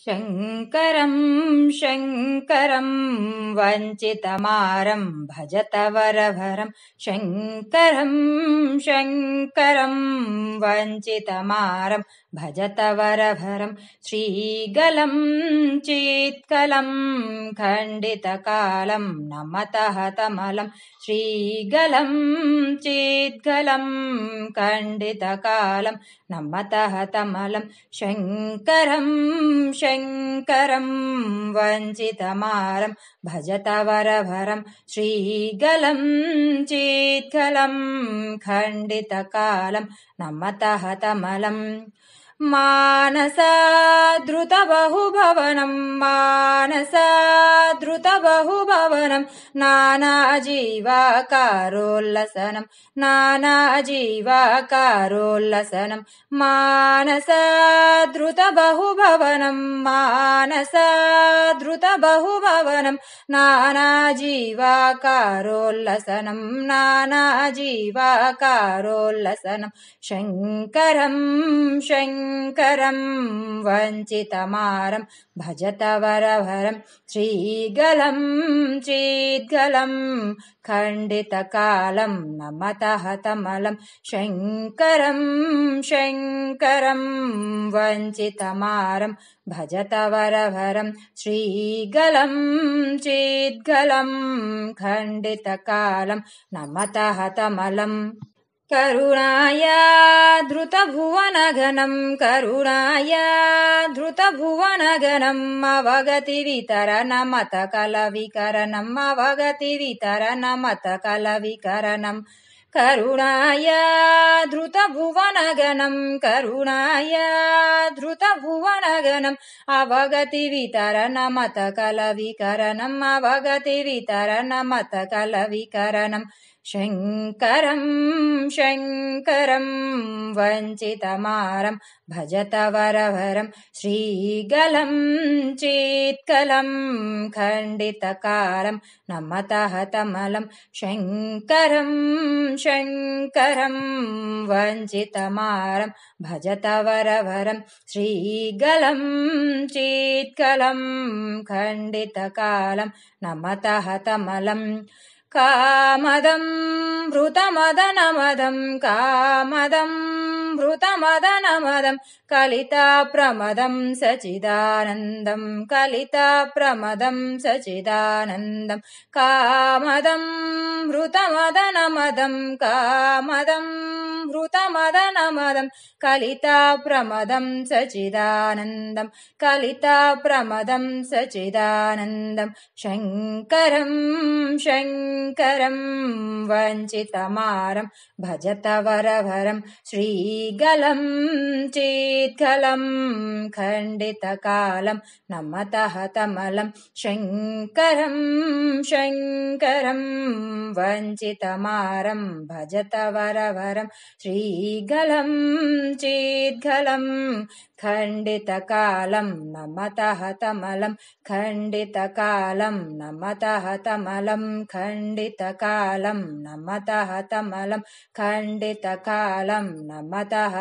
शङ्करम् शङ्करम् वञ्चितमारम् भजत वरभरम् शङ्करम् शङ्करम् वञ्चितमारम् भजतवरवरम् श्रीगलम् चीत्कलम् खण्डितकालम् नमतः तमलम् श्रीगलम् चीत्गलम् खण्डितकालम् नमतः तमलम् शङ्करम् शङ्करम् वञ्चितमारम् भजतवरवरम् श्रीगलम् चीत्कलम् खण्डितकालम् नमतः तमलम् मानसा दृत बहुभवनम् मानसा दृत बहुभवनम् नानाजीवाकारोल्लसनम् लसनं नानाजीवाकारो मानसा द्रुत बहुभवनम् मानसादृत बहुभवनम् नानाजीवाकारो शङ्करम् ङ्करम् वञ्चितमारम् भजत वरवरम् श्रीगलम् चीद्गलम् खण्डितकालम् नमतः तमलम् शङ्करम् शङ्करम् वञ्चितमारम् भजत वरवरम् श्रीगलम् चीद्गलम् खण्डितकालम् नमतः तमलम् करुणाया धृतभुवनगणम् करुणाया धृतभुवनगणम् अवगति वितरण मतकलविकरणम् अवगति वितरण करुणाया धृतभुवनगणम् करुणाया धृत भुवनगणम् अवगति वितरण कलविकरणम् अवगति वितरण शङ्करम् शङ्करम् वञ्चितमारम् भजत वरवरम् श्रीगलम् चीत्कलम् खण्डितकालम् नमतः तमलम् शङ्करम् शङ्करम् वञ्चितमारम् भजत वरवरम् श्रीगलम् चीत्कलम् खण्डितकालम् नमतः तमलम् कामदम् भृतमदन कामदम् कामदं मृतमदनमदम् कलिता प्रमदं सचिदानन्दम् कलिता प्रमदं सचिदानन्दम् कामदं मृतमदनमदं कामदं मृतमदनम् പ്രമദം കലിതാ പ്രമദം സചിദാനന്ദം കലിതാ പ്രമദം സചിദാനന്ദം ശങ്കരം ശങ്കരം വഞ്ചിതമാരം ഭജത വരവരം ശ്രീഗലം ചേദ്ഗലം ഖണ്ഡിതകാലം നമത തമലം ശങ്കരം ശങ്കരം വഞ്ചിതമാരം ഭജത വരവരം ശ്രീഗലം ीद्गलम् खण्डितकालम् नमतः हतमलम् खण्डितकालम् नमतःतमलम् खण्डितकालम् नमतःतमलम् खण्डितकालम् नमतः